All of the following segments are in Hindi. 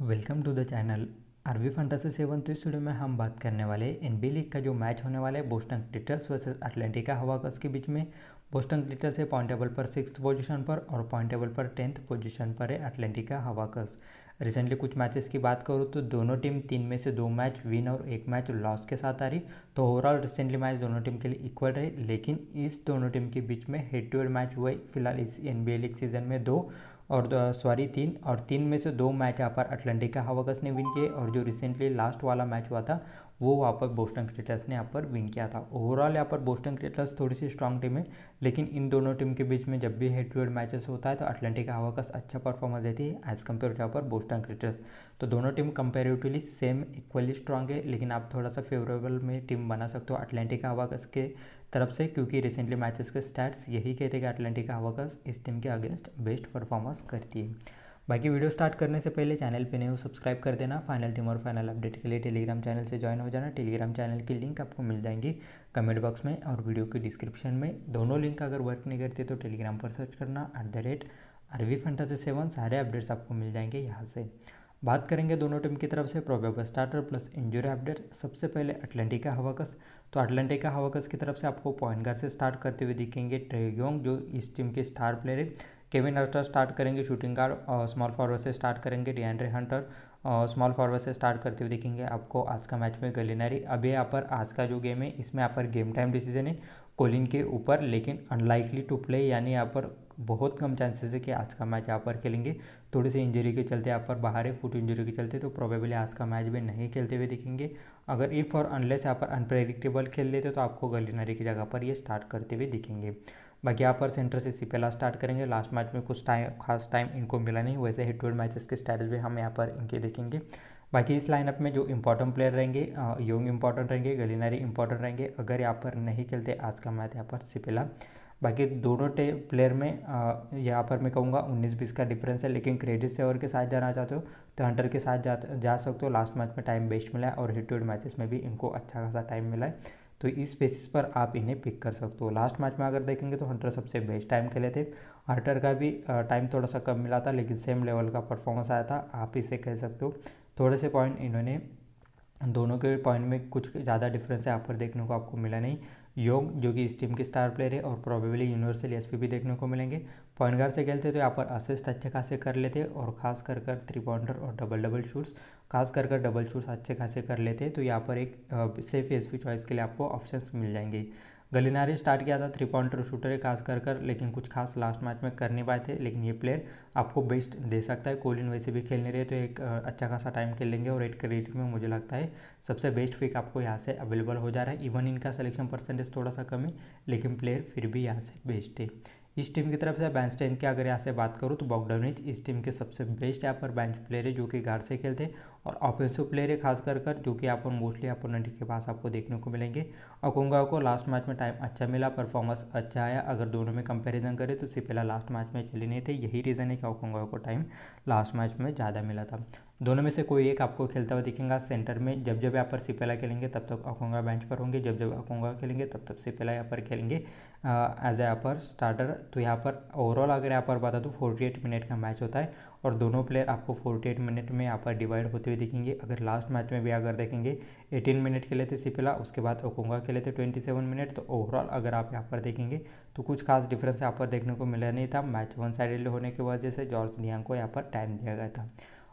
welcome to the channel RV fantasy seven तो इस वीडियो में हम बात करने वाले एन बी लीग का जो मैच होने वाला है Boston Celtics versus Atlanta Hawks के बीच में बोस्टन क्लिटर्स है पॉइंट टेबल पर सिक्स पोजीशन पर और पॉइंट टेबल पर टेंथ पोजीशन पर है अटलांटिका हवाकस रिसेंटली कुछ मैचेस की बात करूँ तो दोनों टीम तीन में से दो मैच विन और एक मैच लॉस के साथ आ रही तो ओवरऑल रिसेंटली मैच दोनों टीम के लिए इक्वल रहे लेकिन इस दोनों टीम के बीच में हेड टू हेड मैच हुआ फिलहाल इस एन बी लीग सीजन में दो और सॉरी तीन और तीन में से दो मैच यहाँ पर अटलांटिक हावागस ने विन किए और जो रिसेंटली लास्ट वाला मैच हुआ था वो वहाँ पर बोस्टन क्रिकेटर्स ने यहाँ पर विन किया था ओवरऑल यहाँ पर बोस्टन क्रिकेटर्स थोड़ी सी स्ट्रांग टीम है लेकिन इन दोनों टीम के बीच में जब भी हेड टू हेड मैचेस होता है तो अटलांटिक हवाकस अच्छा परफॉर्मेंस देती है एज़ कम्पेयर टू यहाँ पर बोस्टन क्रिकेटर्स तो दोनों team comparatively same equally strong है लेकिन आप थोड़ा सा फेवरेबल में टीम बना सकते हो अटलांटिक हवाकस के तरफ से क्योंकि रिसेंटली मैचेस के स्टैट्स यही कहते हैं कि अटलांटिक हवाकस इस टीम के अगेंस्ट बेस्ट परफॉर्मेंस करती है बाकी वीडियो स्टार्ट करने से पहले चैनल पे नए हो सब्सक्राइब कर देना फाइनल टीम और फाइनल अपडेट के लिए टेलीग्राम चैनल से ज्वाइन हो जाना टेलीग्राम चैनल की लिंक आपको मिल जाएंगी कमेंट बॉक्स में और वीडियो के डिस्क्रिप्शन में दोनों लिंक अगर वर्क नहीं करते तो टेलीग्राम पर सर्च करना at the rate RV fantasy seven सारे अपडेट्स आपको मिल जाएंगे यहाँ से बात करेंगे दोनों टीम की तरफ से probable starter plus injury update सबसे पहले अटलांटिका हवाकस तो अटलांटिका हवाकस की तरफ से आपको पॉइंट गार्ड से स्टार्ट करते हुए दिखेंगे ट्रेयोंग जो इस टीम के स्टार प्लेयर है केविन अर्टर स्टार्ट करेंगे शूटिंग गार्ड और स्मॉल फॉरवर्ड से स्टार्ट करेंगे डी हंटर और स्मॉल फॉरवर्ड से स्टार्ट करते हुए देखेंगे आपको आज का मैच में गलिनारी अभी यहाँ पर आज का जो गेम है इसमें यहाँ पर गेम टाइम डिसीजन है कोलिन के ऊपर लेकिन अनलाइकली टू प्ले यानी यहाँ पर बहुत कम चांसेस है कि आज का मैच यहाँ पर खेलेंगे थोड़ी सी इंजरी के चलते यहाँ पर बाहर है फुट इंजरी के चलते तो प्रोबेबली आज का मैच भी नहीं खेलते हुए दिखेंगे अगर इफ़ और अनलेस यहाँ पर अनप्रेडिक्टेबल खेल लेते तो आपको गलिनारी की जगह पर ये स्टार्ट करते हुए दिखेंगे बाकी यहाँ पर सेंटर से सी स्टार्ट करेंगे लास्ट मैच में कुछ टाइम खास टाइम इनको मिला नहीं वैसे head to head matches stats भी हम यहाँ पर इनके देखेंगे बाकी इस लाइनअप में जो इंपॉर्टेंट प्लेयर रहेंगे योंग इंपॉर्टेंट रहेंगे गलिनारी इंपॉर्टेंट रहेंगे अगर यहाँ पर नहीं खेलते आज का मैच यहाँ पर सिपेला बाकी दोनों टे प्लेयर में यहाँ पर मैं कहूँगा 19-20 का डिफरेंस है लेकिन क्रेडिट सेवर के साथ जाना चाहते हो तो हंटर के साथ जा जा सकते हो लास्ट मैच में टाइम बेस्ट मिला है और हिट टू मैचेस में भी इनको अच्छा खासा टाइम मिला है तो इस बेसिस पर आप इन्हें पिक कर सकते हो लास्ट मैच में अगर देखेंगे तो हंटर सबसे बेस्ट टाइम खेले थे हंटर का भी टाइम थोड़ा सा कम मिला था लेकिन सेम लेवल का परफॉर्मेंस आया था आप इसे कह सकते हो थोड़े से पॉइंट इन्होंने दोनों के पॉइंट में कुछ ज़्यादा डिफरेंस है यहाँ पर देखने को आपको मिला नहीं योग जो कि इस टीम के स्टार प्लेयर है और प्रोबेबली यूनिवर्सल एस भी देखने को मिलेंगे पॉइंट गार्ड से खेलते तो यहाँ पर असिस्ट अच्छे खासे कर लेते और खास कर कर थ्री पॉइंटर और डबल डबल शूट्स खास कर कर डबल शूट्स अच्छे खासे कर लेते तो यहाँ पर एक सेफ एस चॉइस के लिए आपको ऑप्शन मिल जाएंगे गलिनारी स्टार्ट किया था थ्री पॉइंटर शूटर है खास कर कर लेकिन कुछ खास लास्ट मैच में कर नहीं पाए थे लेकिन ये प्लेयर आपको बेस्ट दे सकता है कोलिन वैसे भी खेलने रहे तो एक अच्छा खासा टाइम खेलेंगे और एट क्रेडिट में मुझे लगता है सबसे बेस्ट पिक आपको यहाँ से अवेलेबल हो जा रहा है इवन इनका सिलेक्शन परसेंटेज थोड़ा सा कम है लेकिन प्लेयर फिर भी यहाँ से बेस्ट है इस टीम की तरफ से बैंस्टेन की अगर यहाँ से बात करूँ तो बॉगडानिच इस टीम के सबसे बेस्ट यहाँ पर बैंस प्लेयर है जो कि घर से खेलते हैं और ऑफेंसिव प्लेयर है खास कर कर जो कि आप मोस्टली आप के पास आपको देखने को मिलेंगे अकोंगा को लास्ट मैच में टाइम अच्छा मिला परफॉर्मेंस अच्छा आया अगर दोनों में कंपेरिजन करें तो इससे पहला लास्ट मैच में चले नहीं थे यही रीज़न है कि अकोंगा को टाइम लास्ट मैच में ज़्यादा मिला था दोनों में से कोई एक आपको खेलता हुआ दिखेगा सेंटर में जब जब यहाँ पर सिपेला खेलेंगे तब तक अकोंगा बेंच पर होंगे जब जब अकोंगा खेलेंगे तब तक सिपेला यहाँ पर खेलेंगे एज यहाँ पर स्टार्टर तो यहाँ पर ओवरऑल अगर यहाँ पर बता तो फोर्टी एट मिनट का मैच होता है और दोनों प्लेयर आपको फोर्टी एट मिनट में यहाँ पर डिवाइड होते हुए दिखेंगे अगर लास्ट मैच में भी अगर देखेंगे एटीन मिनट खेले थे सिपेला उसके बाद ओकोंगा खेले थे ट्वेंटी सेवन मिनट तो ओवरऑल अगर आप यहाँ पर देखेंगे तो कुछ खास डिफरेंस यहाँ पर देखने को मिला नहीं था मैच वन साइड होने की वजह से जॉर्ज नियांग को यहाँ पर टाइम दिया गया था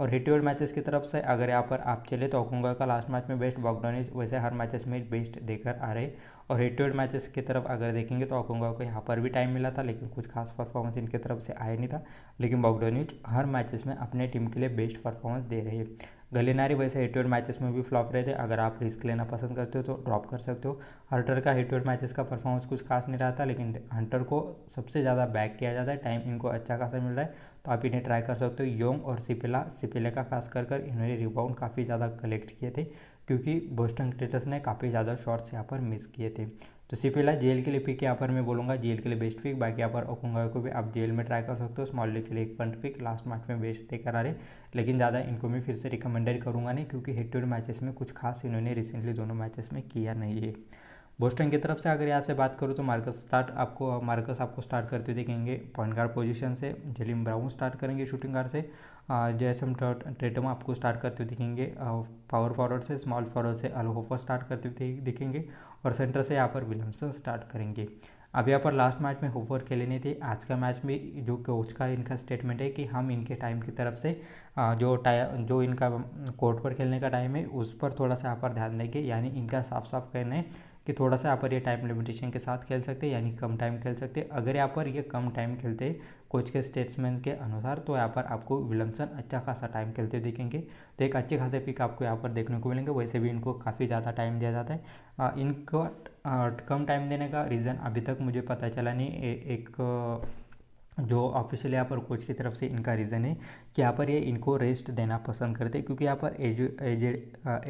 और हेड मैचेस की तरफ से अगर यहाँ पर आप चले तो ओकोंगा का लास्ट मैच में बेस्ट बॉगडोनिज वैसे हर मैचेस में बेस्ट देकर आ रहे और हेड मैचेस की तरफ अगर देखेंगे तो ओकोंगा को यहाँ पर भी टाइम मिला था लेकिन कुछ खास परफॉर्मेंस इनकी तरफ से आया नहीं था लेकिन बॉगडोनिज हर मैचेस में अपने टीम के लिए बेस्ट परफॉर्मेंस दे रहे हैं गलेनारी वैसे हेड टू हेड मैचेस में भी फ्लॉप रहे थे अगर आप रिस्क लेना पसंद करते हो तो ड्रॉप कर सकते हो हंटर का हेड टू हेड मैचेस का परफॉर्मेंस कुछ खास नहीं रहा था लेकिन हंटर को सबसे ज़्यादा बैक किया जाता है टाइम इनको अच्छा खासा मिल रहा है तो आप इन्हें ट्राई कर सकते हो योंग और सिपिला सिपिले का खास कर कर इन्होंने रिबाउंड काफ़ी ज़्यादा कलेक्ट किए थे क्योंकि बोस्टन क्रिकेटर्स ने काफ़ी ज़्यादा शॉट्स यहाँ पर मिस किए थे तो सिर्फ फिलहाल जेल के लिए पिक यहाँ पर मैं बोलूँगा जेल के लिए बेस्ट पिक बाकी यहाँ पर ओकुंगा को भी आप जेल में ट्राई कर सकते हो स्मॉल लीग के लिए एक पंट पिक लास्ट मैच में बेस्ट देकर करा रहे लेकिन ज़्यादा इनको मैं फिर से रिकमेंडेड करूँगा नहीं क्योंकि हेड टू हेड मैचेस में कुछ खास इन्होंने रिसेंटली दोनों मैचेस में किया नहीं है बोस्टन की तरफ से अगर यहाँ से बात करूँ तो मार्कस स्टार्ट आपको मार्कस आपको स्टार्ट करते हुए देखेंगे पॉइंट गार्ड पोजीशन से जेलिम ब्राउन स्टार्ट करेंगे शूटिंग गार्ड से जैसम ट्रेटम आपको स्टार्ट करते हुए दिखेंगे पावर फॉरवर्ड से स्मॉल फॉरवर्ड से अलोहोफर स्टार्ट करते हुए दिखेंगे और सेंटर से यहाँ पर विलियमसन स्टार्ट करेंगे अब यहाँ पर लास्ट मैच में होफर खेले नहीं थे आज का मैच में जो कोच का इनका स्टेटमेंट है कि हम इनके टाइम की तरफ से जो टाइम जो इनका कोर्ट पर खेलने का टाइम है उस पर थोड़ा सा यहाँ पर ध्यान देंगे यानी इनका साफ साफ कहना है कि थोड़ा सा यहाँ पर ये टाइम लिमिटेशन के साथ खेल सकते हैं यानी कम टाइम खेल सकते हैं अगर यहाँ पर ये कम टाइम खेलते कोच के स्टेट्समैन के अनुसार तो यहाँ पर आपको विलियमसन अच्छा खासा टाइम खेलते देखेंगे तो एक अच्छे खासे पिक आपको यहाँ पर देखने को मिलेंगे वैसे भी इनको काफ़ी ज़्यादा टाइम दिया जाता है इनको कम टाइम देने का रीज़न अभी तक मुझे पता चला नहीं एक जो ऑफिशियल यहाँ पर कोच की तरफ से इनका रीज़न है कि यहाँ पर ये इनको रेस्ट देना पसंद करते क्योंकि यहाँ पर एज एज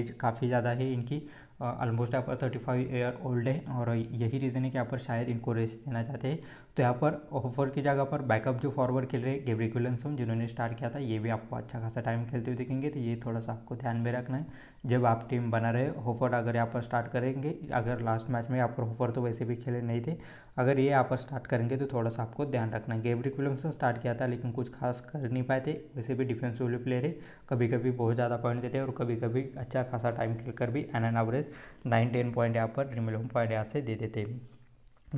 एज काफ़ी ज़्यादा है इनकी ऑलमोस्ट यहाँ पर थर्टी फाइव ईयर ओल्ड है और यही रीज़न है कि यहाँ पर शायद इनको रेस्ट देना चाहते हैं तो यहाँ पर ऑफर की जगह पर बैकअप जो फॉरवर्ड खेल रहे हैं गेब्रिकुलनसम जिन्होंने स्टार्ट किया था ये भी आपको अच्छा खासा टाइम खेलते हुए दिखेंगे तो ये थोड़ा सा आपको ध्यान में रखना है जब आप टीम बना रहे होफर अगर यहाँ पर स्टार्ट करेंगे अगर लास्ट मैच में यहाँ पर होफर तो वैसे भी खेले नहीं थे अगर ये यहाँ पर स्टार्ट करेंगे तो थोड़ा सा आपको ध्यान रखना है गेब्रिकुलमसन स्टार्ट किया था लेकिन कुछ खास कर नहीं पाए थे वैसे भी डिफेंसिवली प्लेयर है कभी कभी बहुत ज़्यादा पॉइंट देते हैं और कभी कभी अच्छा खासा टाइम खेल कर भी an an average nine ten point यहाँ पर ड्रीम इलेवन पॉइंट यहाँ से दे देते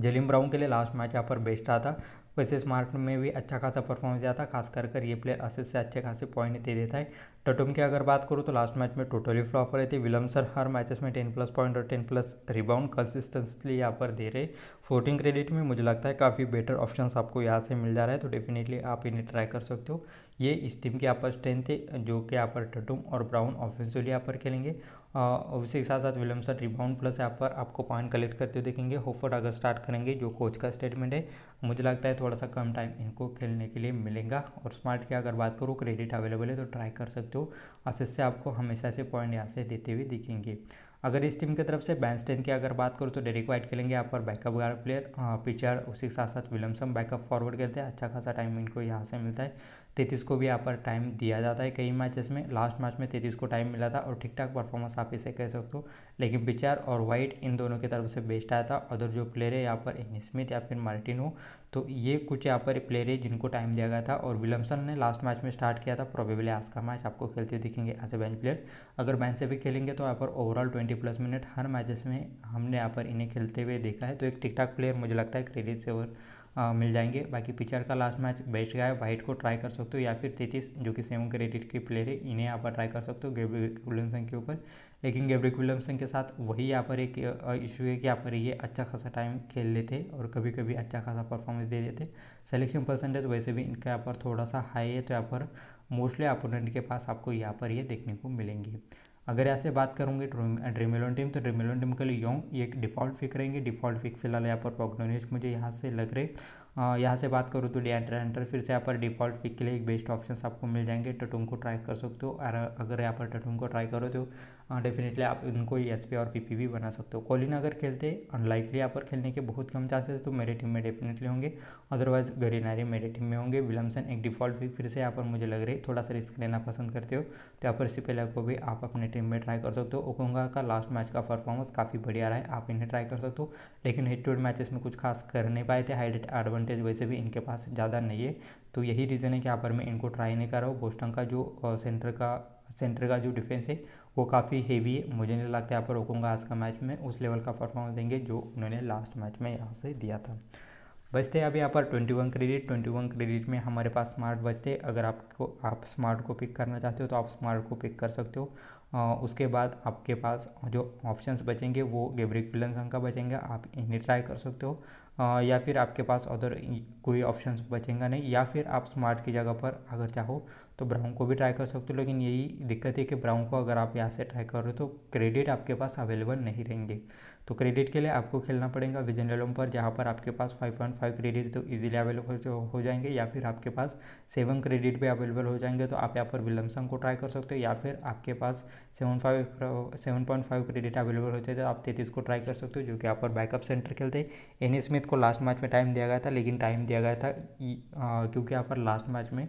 जलीम ब्राउन के लिए लास्ट मैच यहाँ पर बेस्ट रहा था वैसे स्मार्ट में भी अच्छा खासा परफॉर्मेंस दिया था खास कर कर ये प्लेयर असिस से अच्छे खासे पॉइंट दे देता है टटुम की अगर बात करूँ तो लास्ट मैच में टोटली फ्लॉप रहे थे विलम सर हर मैचेस में टेन प्लस पॉइंट और टेन प्लस रिबाउंड कंसिस्टेंसली यहाँ पर दे रहे फोर्टीन क्रेडिट में मुझे लगता है काफ़ी बेटर ऑप्शन आपको यहाँ से मिल जा रहा है तो डेफिनेटली आप इन्हें ट्राई कर सकते हो ये इस टीम के यहाँ पर स्ट्रेंथ थे जो कि यहाँ पर टटुम और ब्राउन ऑफेंसिवली यहाँ पर खेलेंगे उसके साथ साथ विलियमसन रिबाउंड प्लस यहाँ पर आपको पॉइंट कलेक्ट करते हुए देखेंगे होफर्ड अगर स्टार्ट करेंगे जो कोच का स्टेटमेंट है मुझे लगता है थोड़ा सा कम टाइम इनको खेलने के लिए मिलेगा और स्मार्ट की अगर बात करूँ क्रेडिट अवेलेबल है तो ट्राई कर सकते हो असिस से आपको हमेशा से पॉइंट यहाँ से देते हुए दिखेंगे अगर इस टीम की तरफ से बैंस्टेन की अगर बात करूँ तो डेरिक वाइट खेलेंगे यहाँ पर बैकअप गार्ड प्लेयर पिचर के साथ साथ विलियमसन बैकअप फॉरवर्ड करते हैं अच्छा खासा टाइम इनको यहाँ से मिलता है तैतीस को भी यहाँ पर टाइम दिया जाता है कई मैचेस में लास्ट मैच में तैतीस को टाइम मिला था और ठीक ठाक परफॉर्मेंस आप इसे कह सकते हो लेकिन बिचार और वाइट इन दोनों की तरफ से बेस्ट आया था अदर जो प्लेयर है यहाँ पर स्मिथ या फिर मार्टिन हो तो ये कुछ यहाँ पर प्लेयर है जिनको टाइम दिया गया था और विलियमसन ने लास्ट मैच में स्टार्ट किया था प्रोबेबली आज का मैच आपको खेलते दिखेंगे एज ए बेंच प्लेयर अगर बेंच से भी खेलेंगे तो यहाँ पर ओवरऑल ट्वेंटी प्लस मिनट हर मैचेस में हमने यहाँ पर इन्हें खेलते हुए देखा है तो एक ठीक ठाक प्लेयर मुझे लगता है क्रेडिट और आ, मिल जाएंगे बाकी पिचर का लास्ट मैच बेस्ट गया है वाइट को ट्राई कर सकते हो या फिर तेतीस जो कि सेवन क्रेडिट के प्लेयर है इन्हें यहाँ पर ट्राई कर सकते हो गेब्रिक विलियमसन के ऊपर लेकिन गेब्रिक विलियमसन के साथ वही यहाँ पर एक इशू है कि यहाँ पर ये अच्छा खासा टाइम खेल लेते और कभी कभी अच्छा खासा परफॉर्मेंस दे देते सेलेक्शन परसेंटेज वैसे भी इनका यहाँ पर थोड़ा सा हाई है तो यहाँ पर मोस्टली अपोनेंट के पास आपको यहाँ पर ये देखने को मिलेंगे अगर यहाँ से बात करूँगी इलेवन टीम तो इलेवन टीम के लिए योंग एक डिफ़ॉल्ट फिक रहेंगे डिफ़ॉल्ट फिक फिलहाल यहाँ पर प्रोग्नोनिस्ट मुझे यहाँ से लग रहे यहाँ से बात करूँ तो डी एंटर एंटर फिर से यहाँ पर डिफॉल्ट पिक के लिए एक बेस्ट ऑप्शन आपको मिल जाएंगे टटूम को ट्राई कर सकते हो और अगर यहाँ पर टटूम को ट्राई करो तो डेफिनेटली आप इनको ही एस और पी भी बना सकते हो कोलिन अगर खेलते अनलाइकली यहाँ पर खेलने के बहुत कम चांसेस तो मेरे टीम में डेफिनेटली होंगे अदरवाइज गरीनारी मेरे टीम में होंगे विलमसन एक डिफॉल्ट पिक फिर से यहाँ पर मुझे लग रही है थोड़ा सा रिस्क लेना पसंद करते हो तो यहाँ पर सिपेला को भी आप अपने टीम में ट्राई कर सकते हो ओकोंगा का लास्ट मैच का परफॉर्मेंस काफ़ी बढ़िया रहा है आप इन्हें ट्राई कर सकते हो लेकिन हेड टू हेड मैचेस में कुछ खास कर नहीं पाए थे हाईडेट एडवांस एडवांटेज वैसे भी इनके पास ज़्यादा नहीं है तो यही रीज़न है कि यहाँ पर मैं इनको ट्राई नहीं कर रहा हूँ बोस्टन का जो सेंटर का सेंटर का जो डिफेंस है वो काफ़ी हेवी है मुझे नहीं लगता यहाँ पर रोकूंगा आज का मैच में उस लेवल का परफॉर्मेंस देंगे जो उन्होंने लास्ट मैच में यहाँ से दिया था बचते अब यहाँ पर 21 क्रेडिट 21 क्रेडिट में हमारे पास स्मार्ट बचते अगर आपको आप स्मार्ट को पिक करना चाहते हो तो आप स्मार्ट को पिक कर सकते हो उसके बाद आपके पास जो ऑप्शंस बचेंगे वो गेब्रिक विलनसन का बचेंगे आप इन्हें ट्राई कर सकते हो या फिर आपके पास अदर कोई ऑप्शन बचेंगे नहीं या फिर आप स्मार्ट की जगह पर अगर चाहो तो ब्राउन को भी ट्राई कर सकते हो लेकिन यही दिक्कत है कि ब्राउन को अगर आप यहाँ से ट्राई कर रहे हो तो क्रेडिट आपके पास अवेलेबल नहीं रहेंगे तो क्रेडिट के लिए आपको खेलना पड़ेगा विजन एलोम पर जहाँ पर आपके पास 5.5 क्रेडिट तो इजीली अवेलेबल हो जाएंगे या फिर आपके पास सेवन क्रेडिट भी अवेलेबल हो जाएंगे तो आप यहाँ पर विलमसंग को ट्राई कर सकते हो या फिर आपके पास seven five seven point five credit available होते तो आप तैतीस को ट्राई कर सकते हो जो कि यहाँ पर बैकअप सेंटर खेलते एनी स्मिथ को लास्ट मैच में टाइम दिया गया था लेकिन टाइम दिया गया था क्योंकि यहाँ पर लास्ट मैच में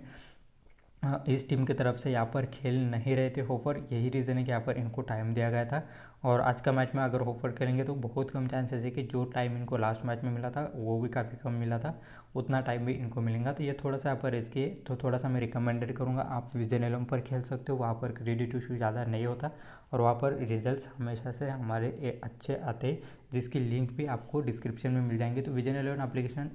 हाँ, इस टीम की तरफ से यहाँ पर खेल नहीं रहे थे होफर यही रीज़न है कि यहाँ पर इनको टाइम दिया गया था और आज का मैच में अगर होफर खेलेंगे तो बहुत कम चांसेस है कि जो टाइम इनको लास्ट मैच में मिला था वो भी काफ़ी कम मिला था उतना टाइम भी इनको मिलेगा तो ये थोड़ा सा यहाँ पर इसके तो थोड़ा सा मैं रिकमेंडेड करूँगा आप विजन एलम पर खेल सकते हो वहाँ पर क्रेडिट इशू ज़्यादा नहीं होता और वहाँ पर रिजल्ट हमेशा से हमारे अच्छे आते जिसकी लिंक भी आपको डिस्क्रिप्शन में मिल जाएंगे तो विजन एलेवन एप्लीकेशन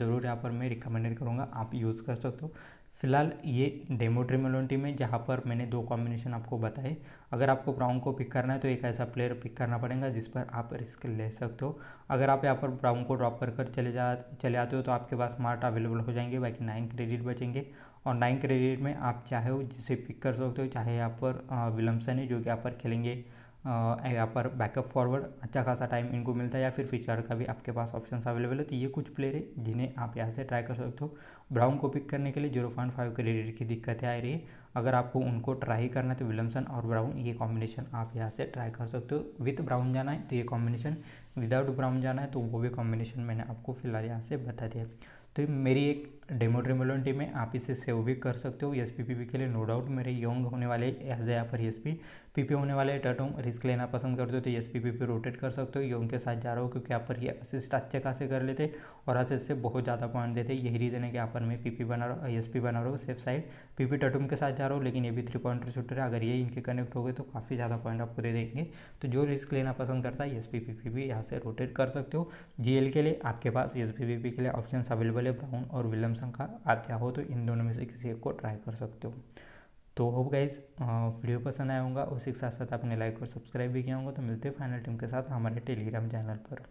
ज़रूर यहाँ पर मैं रिकमेंडेड करूँगा आप यूज़ कर सकते हो फिलहाल ये डेमो ट्रिमोलोन टीम है जहाँ पर मैंने दो कॉम्बिनेशन आपको बताए अगर आपको ब्राउन को पिक करना है तो एक ऐसा प्लेयर पिक करना पड़ेगा जिस पर आप रिस्क ले सकते हो अगर आप यहाँ पर ब्राउन को ड्रॉप कर कर चले जा चले आते हो तो आपके पास स्मार्ट अवेलेबल हो जाएंगे बाकी नाइन क्रेडिट बचेंगे और नाइन क्रेडिट में आप चाहे हो जिसे पिक कर सकते हो चाहे यहाँ पर विलमसन है जो कि यहाँ पर खेलेंगे यहाँ पर बैकअप फॉरवर्ड अच्छा खासा टाइम इनको मिलता है या फिर फीचर का भी आपके पास ऑप्शन अवेलेबल है तो ये कुछ प्लेयर है जिन्हें आप यहाँ से ट्राई कर सकते हो ब्राउन को पिक करने के लिए जीरो पॉइंट फाइव क्रेडिट की दिक्कतें आ रही है अगर आपको उनको ट्राई करना है तो विलियमसन और ब्राउन ये कॉम्बिनेशन आप यहाँ से ट्राई कर सकते हो विथ ब्राउन जाना है तो ये कॉम्बिनेशन विदाउट ब्राउन जाना है तो वो भी कॉम्बिनेशन मैंने आपको फिलहाल यहाँ से बता दिया तो मेरी एक डेमो ड्रेमोलन टीम है आप इसे सेव भी कर सकते हो एस पी पी के लिए नो डाउट मेरे यंग होने वाले एज यहाँ पर एस पी पी पी होने वाले टर्ट रिस्क लेना पसंद करते हो तो एस पी पी रोटेट कर सकते हो यंग के साथ जा रहा हो क्योंकि यहाँ पर ये असिस्ट अच्छे खासे कर लेते और असिस्ट से बहुत ज़्यादा पॉइंट देते यही रीज़न है कि यहाँ पर मैं पी पी बना रहा हूँ एस पी बना रहा हूँ सेफ साइड पी पी टर्ट के साथ जा रहा हूँ लेकिन ये भी थ्री पॉइंट शूटर है अगर ये इनके कनेक्ट हो गए तो काफ़ी ज़्यादा पॉइंट आपको दे देंगे तो जो रिस्क लेना पसंद करता है एस पी पी भी यहाँ से रोटेट कर सकते हो जीएल के लिए आपके पास एस के लिए ऑप्शन अवेलेबल है ब्राउन और विलियमसन का आप चाहो तो इन दोनों में से किसी एक को ट्राई कर सकते हो तो होप गाइज वीडियो पसंद आया होगा उसी के साथ साथ आपने लाइक और सब्सक्राइब भी किया होगा तो मिलते हैं फाइनल टीम के साथ हमारे टेलीग्राम चैनल पर